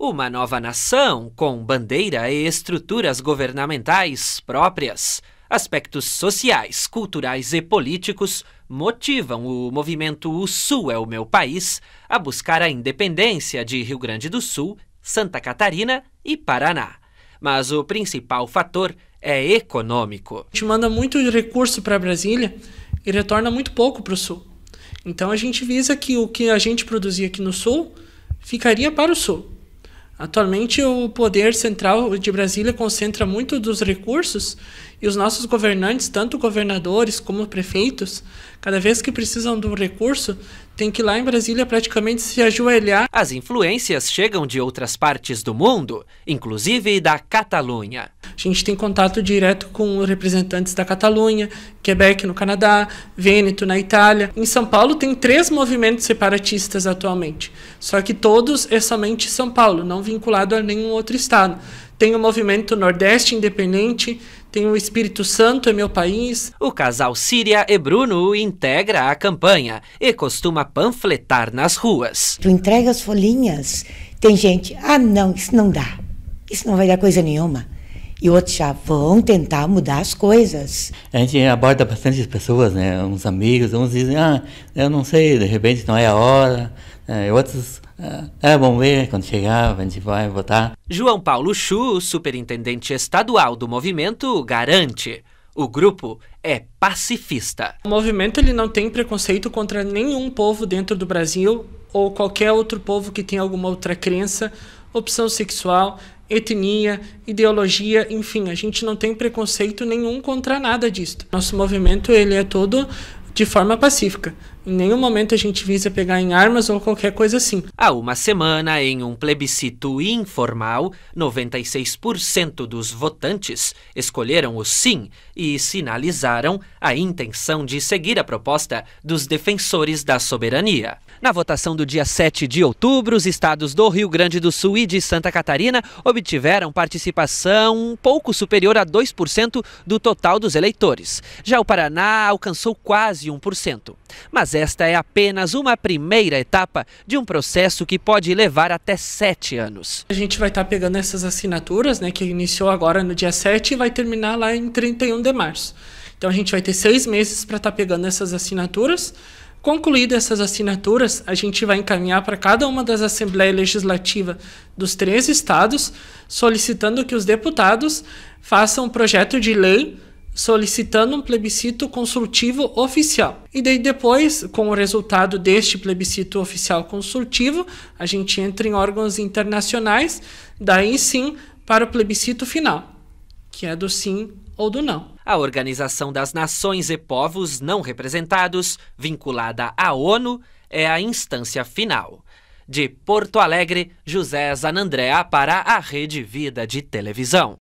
Uma nova nação, com bandeira e estruturas governamentais próprias, aspectos sociais, culturais e políticos motivam o movimento O Sul é o Meu País a buscar a independência de Rio Grande do Sul, Santa Catarina e Paraná. Mas o principal fator é econômico. A gente manda muito recurso para Brasília e retorna muito pouco para o Sul. Então a gente visa que o que a gente produzia aqui no Sul ficaria para o Sul. Atualmente, o poder central de Brasília concentra muito dos recursos e os nossos governantes, tanto governadores como prefeitos, cada vez que precisam de um recurso, tem que ir lá em Brasília praticamente se ajoelhar. As influências chegam de outras partes do mundo, inclusive da Catalunha. A gente tem contato direto com representantes da Catalunha, Quebec no Canadá, Vêneto na Itália. Em São Paulo tem três movimentos separatistas atualmente, só que todos é somente São Paulo, não vinculado a nenhum outro estado. Tem o movimento Nordeste Independente, tem o Espírito Santo é meu país. O casal Síria e Bruno integra a campanha e costuma panfletar nas ruas. Tu entrega as folhinhas, tem gente, ah não, isso não dá, isso não vai dar coisa nenhuma. E outros já vão tentar mudar as coisas. A gente aborda bastante as pessoas, né? Uns amigos, uns dizem, ah, eu não sei, de repente não é a hora é, outros, é ah, ver quando chegar, a gente vai votar. João Paulo Chu, superintendente estadual do movimento, garante. O grupo é pacifista. O movimento ele não tem preconceito contra nenhum povo dentro do Brasil ou qualquer outro povo que tenha alguma outra crença, opção sexual, etnia, ideologia, enfim, a gente não tem preconceito nenhum contra nada disso. Nosso movimento ele é todo de forma pacífica. Em nenhum momento a gente visa pegar em armas ou qualquer coisa assim. Há uma semana, em um plebiscito informal, 96% dos votantes escolheram o sim e sinalizaram a intenção de seguir a proposta dos defensores da soberania. Na votação do dia 7 de outubro, os estados do Rio Grande do Sul e de Santa Catarina obtiveram participação um pouco superior a 2% do total dos eleitores. Já o Paraná alcançou quase 1%. Mas é esta é apenas uma primeira etapa de um processo que pode levar até sete anos. A gente vai estar tá pegando essas assinaturas, né, que iniciou agora no dia 7 e vai terminar lá em 31 de março. Então a gente vai ter seis meses para estar tá pegando essas assinaturas. Concluídas essas assinaturas, a gente vai encaminhar para cada uma das assembleias legislativas dos três estados, solicitando que os deputados façam um projeto de lei solicitando um plebiscito consultivo oficial. E daí depois, com o resultado deste plebiscito oficial consultivo, a gente entra em órgãos internacionais, daí sim para o plebiscito final, que é do sim ou do não. A Organização das Nações e Povos Não Representados, vinculada à ONU, é a instância final. De Porto Alegre, José Zanandrea para a Rede Vida de Televisão.